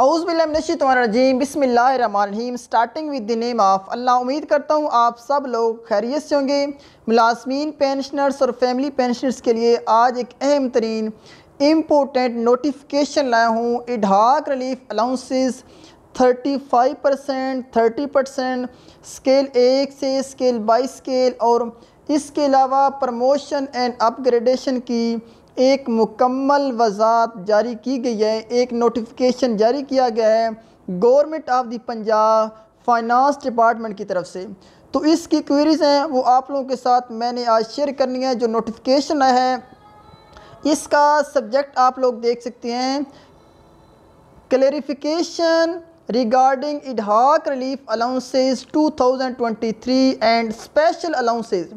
औज़बिल्लाशीम बसमीम starting with the name of Allah उम्मीद करता हूँ आप सब लोग खैरियत से होंगे मुलाजमीन पेंशनर्स और फैमिली पेंशनर्स के लिए आज एक अहम तरीन इम्पोर्टेंट नोटिफिकेशन लाया हूँ ad hoc relief allowances 35 percent thirty percent scale एक से स्केल बाई स्केल और इसके अलावा प्रमोशन एंड अपग्रेडेशन की एक मुकम्मल वजात जारी की गई है एक नोटिफिकेशन जारी किया गया है government of the Punjab finance department की तरफ से तो इसकी क्वेरीज हैं वो आप लोगों के साथ मैंने आज शेयर करनी है जो नोटिफिकेशन है इसका सब्जेक्ट आप लोग देख सकते हैं clarification regarding ad hoc relief allowances 2023 and special allowances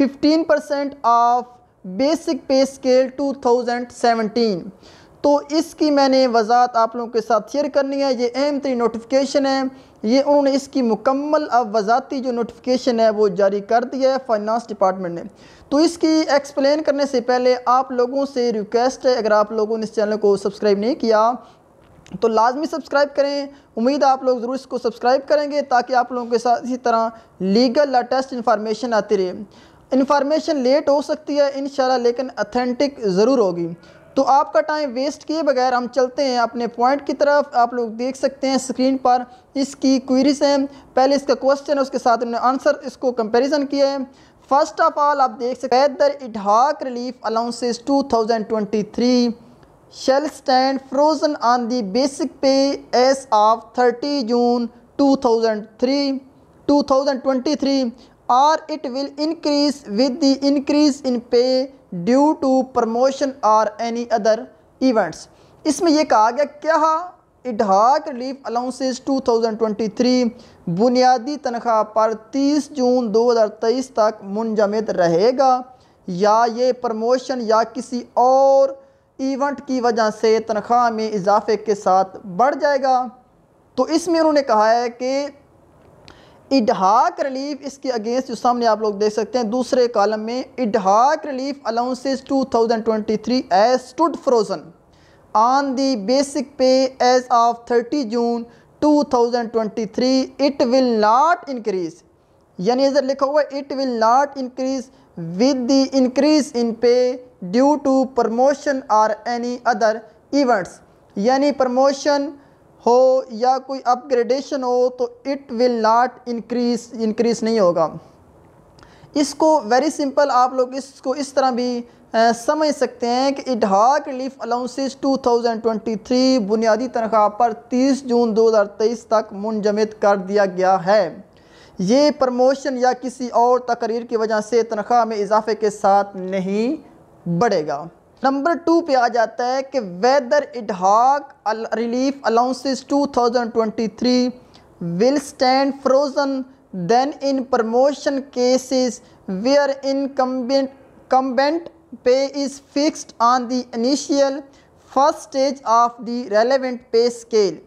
15 percent of basic pay scale 2017 तो इसकी मैंने वजात आप लोगों के साथ शेयर करनी है ये अहम तरी नोटिफिकेशन है ये उन्होंने इसकी मुकम्मल अब वजाती जो नोटिफिकेशन है वो जारी कर दिया है फाइनेंस डिपार्टमेंट ने तो इसकी एक्सप्लेन करने से पहले आप लोगों से रिक्वेस्ट है अगर आप लोगों ने इस चैनल को सब्सक्राइब नहीं किया तो लाजमी सब्सक्राइब करें उम्मीद आप लोग ज़रूर इसको सब्सक्राइब करेंगे ताकि आप लोगों के साथ इसी तरह लीगल लेटेस्ट इन्फॉर्मेशन आती रहे इन्फॉर्मेशन लेट हो सकती है इन लेकिन अथेंटिक ज़रूर होगी तो आपका टाइम वेस्ट किए बगैर हम चलते हैं अपने पॉइंट की तरफ आप लोग देख सकते हैं स्क्रीन पर इसकी क्वेरीज हैं पहले इसका क्वेश्चन है उसके साथ उन्होंने आंसर इसको कंपैरिजन किया है फर्स्ट ऑफ ऑल आप देख सकते whether ad hoc relief allowances 2023 shall stand frozen on the basic pay as of 30 June 2003 2023 और it will increase with the increase in pay due to promotion और एनी अदर इवेंट्स इसमें यह कहा गया क्या इडहाक रिलीफ अलाउंसेस 2023 बुनियादी तनख्वाह पर 30 जून 2023 तक मुंजमद रहेगा या ये प्रमोशन या किसी और इवेंट की वजह से तनख्वाह में इजाफे के साथ बढ़ जाएगा तो इसमें उन्होंने कहा है कि इडहाक रिलीफ इसके अगेंस्ट जो सामने आप लोग देख सकते हैं दूसरे कॉलम में ad hoc relief allowances 2023 as stood frozen on the basic pay as of 30 June 2023 it will not increase यानी इधर लिखा हुआ it will not increase with the increase in pay due to promotion or any other events यानी promotion हो या कोई upgradation हो तो it will not increase increase नहीं होगा इसको वेरी सिंपल आप लोग इसको इस तरह भी आ, समझ सकते हैं कि इट हाक रिलीफ अलाउंसेस 2023 बुनियादी तनख्वाह पर 30 जून 2023 तक मुंजमद कर दिया गया है ये प्रमोशन या किसी और तकरीर की वजह से तनख्वाह में इजाफे के साथ नहीं बढ़ेगा नंबर टू पे आ जाता है कि whether ad hoc relief allowances 2023 will stand frozen then in promotion cases where incumbent pay is fixed on the initial first stage of the relevant pay scale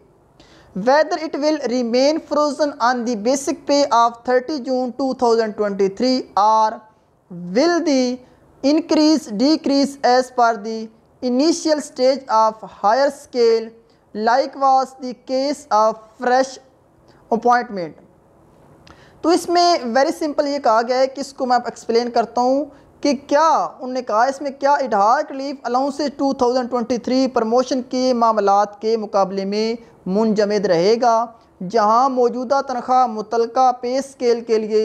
remain frozen on the basic pay of thirty June two 30 twenty 2023 or will the increase decrease as per the initial stage of higher scale like was the case of fresh appointment तो इसमें very simple ये कहा गया है कि इसको मैं आप एक्सप्लेन करता हूँ कि क्या उनने कहा इसमें क्या इडहाक रिलीफ अलाउंसेज 2023 प्रमोशन के मामलों के मुकाबले में मुंजमद रहेगा जहाँ मौजूदा तनख्वाह मुतलका पे स्केल के लिए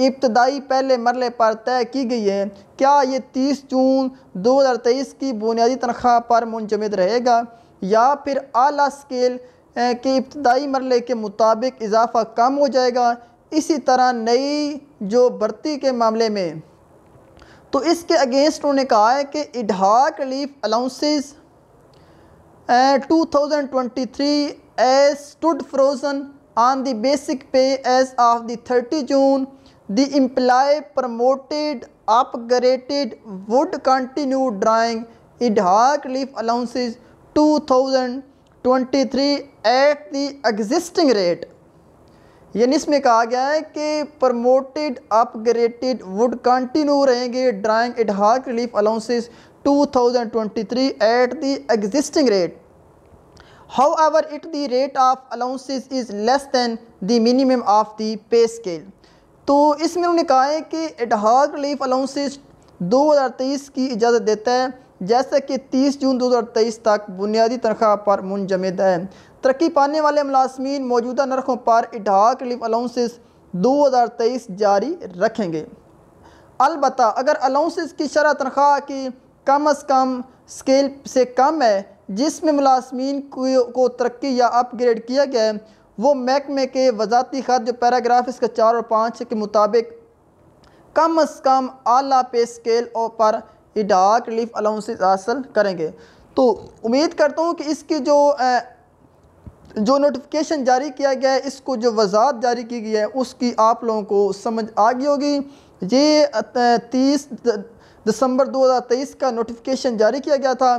इब्तदाई पहले मरले पर तय की गई है क्या ये 30 जून 2023 की बुनियादी तनख्वाह पर मुंजमद रहेगा या फिर आला स्केल के इब्तदाई मरले के मुताबिक इजाफा कम हो जाएगा इसी तरह नई जो भर्ती के मामले में तो इसके अगेंस्ट उन्होंने कहा है कि ad hoc relief allowances 2023 as stood frozen on the basic pay as of the 30 June the imply promoted upgraded would continue drawing allowances to relief allowances 2023 at the existing rate यानी इसमें कहा गया है कि प्रमोटेड अपग्रेटेड वुड कंटिन्यू रहेंगे drawing ad hoc relief allowances 2023 at the existing rate however it the rate of allowances is less than the minimum of the pay scale तो इसमें उन्होंने कहा है कि एडहाक रिलीफ अलाउंसेस 2023 की इजाज़त देता है जैसा कि 30 जून 2023 तक बुनियादी तनख्वाह पर मुंजमद है तरक्की पाने वाले मुलाजमीन मौजूदा नरखों पर एडहाक रिलीफ अलाउंसेस 2023 जारी रखेंगे अलबत् अगर अलाउंसेस की शरह तनख्वाह की कम अज़ कम स्केल से कम है जिसमें मुलाजमीन को, को तरक्की या अपग्रेड किया गया है वो महकमे के वजाती खत जो पैराग्राफ इसका चार और पाँच के मुताबिक कम अज़ कम आला पे स्केल और पर इडाक रिलीफ अलाउंसेस हासिल करेंगे तो उम्मीद करता हूँ कि इसकी जो जो नोटिफिकेशन जारी किया गया है इसको जो वजात जारी की गई है उसकी आप लोगों को समझ आ गई होगी ये तीस दिसंबर 2023 का नोटिफिकेशन जारी किया गया था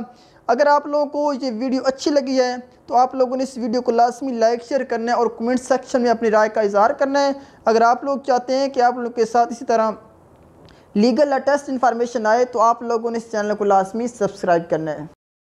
अगर आप लोगों को ये वीडियो अच्छी लगी है तो आप लोगों ने इस वीडियो को लाजमी लाइक शेयर करना है और कमेंट सेक्शन में अपनी राय का इजहार करना है अगर आप लोग चाहते हैं कि आप लोग के साथ इसी तरह लीगल लेटेस्ट इन्फॉर्मेशन आए तो आप लोगों ने इस चैनल को लाजमी सब्सक्राइब करना है